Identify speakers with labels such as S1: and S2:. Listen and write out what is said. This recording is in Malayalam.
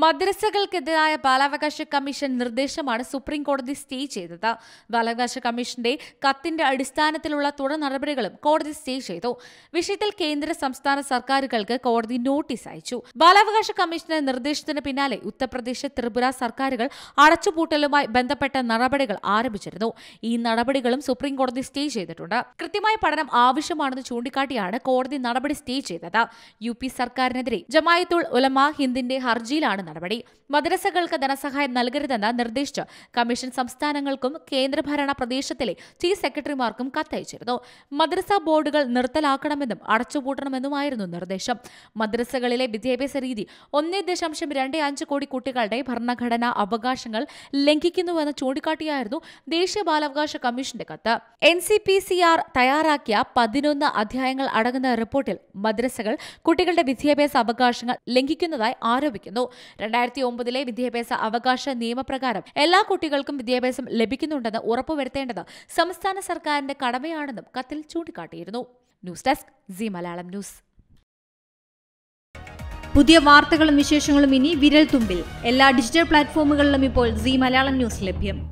S1: മദ്രസകൾക്കെതിരായ ബാലാവകാശ കമ്മീഷൻ നിർദ്ദേശമാണ് സുപ്രീം കോടതി സ്റ്റേ ചെയ്തത് ബാലാവകാശ കമ്മീഷന്റെ കത്തിന്റെ അടിസ്ഥാനത്തിലുള്ള തുടർ നടപടികളും കോടതി സ്റ്റേ ചെയ്തു വിഷയത്തിൽ കേന്ദ്ര സംസ്ഥാന സർക്കാരുകൾക്ക് കോടതി നോട്ടീസ് അയച്ചു ബാലാവകാശ കമ്മീഷന്റെ നിർദ്ദേശത്തിന് പിന്നാലെ ഉത്തർപ്രദേശ് ത്രിപുര സർക്കാരുകൾ അടച്ചുപൂട്ടലുമായി ബന്ധപ്പെട്ട നടപടികൾ ആരംഭിച്ചിരുന്നു ഈ നടപടികളും സുപ്രീം കോടതി സ്റ്റേ ചെയ്തിട്ടുണ്ട് കൃത്യമായ പഠനം ആവശ്യമാണെന്ന് ചൂണ്ടിക്കാട്ടിയാണ് കോടതി നടപടി സ്റ്റേ ചെയ്തത് യു പി സർക്കാരിനെതിരെ ജമായത്തുൾ ഉലമ ഹിന്ദിന്റെ ഹർജിയിലാണ് നടപടി മദ്രസകൾക്ക് ധനസഹായം നൽകരുതെന്ന് നിർദ്ദേശിച്ച് കമ്മീഷൻ സംസ്ഥാനങ്ങൾക്കും കേന്ദ്രഭരണ പ്രദേശത്തിലെ ചീഫ് സെക്രട്ടറിമാർക്കും കത്തയച്ചിരുന്നു മദ്രസ ബോർഡുകൾ നിർത്തലാക്കണമെന്നും അടച്ചുപൂട്ടണമെന്നുമായിരുന്നു നിർദ്ദേശം മദ്രസകളിലെ വിദ്യാഭ്യാസ രീതി ഒന്നേ ദശാംശം രണ്ട് അഞ്ച് കോടി കുട്ടികളുടെ ഭരണഘടനാ അവകാശങ്ങൾ ലംഘിക്കുന്നുവെന്ന് ചൂണ്ടിക്കാട്ടിയായിരുന്നു ദേശീയ ബാലാവകാശ കമ്മീഷന്റെ കത്ത് N C P C R തയ്യാറാക്കിയ പതിനൊന്ന് അധ്യായങ്ങൾ അടങ്ങുന്ന റിപ്പോർട്ടിൽ മദ്രസകൾ കുട്ടികളുടെ വിദ്യാഭ്യാസ അവകാശങ്ങൾ ലംഘിക്കുന്നതായി ആരോപിക്കുന്നു രണ്ടായിരത്തി ഒമ്പതിലെ വിദ്യാഭ്യാസ അവകാശ നിയമപ്രകാരം എല്ലാ കുട്ടികൾക്കും വിദ്യാഭ്യാസം ലഭിക്കുന്നുണ്ടെന്ന് ഉറപ്പുവരുത്തേണ്ടത് സംസ്ഥാന സർക്കാരിന്റെ കടമയാണെന്നും കത്തിൽ ചൂണ്ടിക്കാട്ടിയിരുന്നു news desk G Malayalam news പുതിയ വാർത്തകളും വിശേഷങ്ങളും ഇനി വിരൽ തുമ്പിൽ എല്ലാ ഡിജിറ്റൽ പ്ലാറ്റ്ഫോമുകളിലും ഇപ്പോൾ സി മലയാളം ന്യൂസ് ലഭ്യം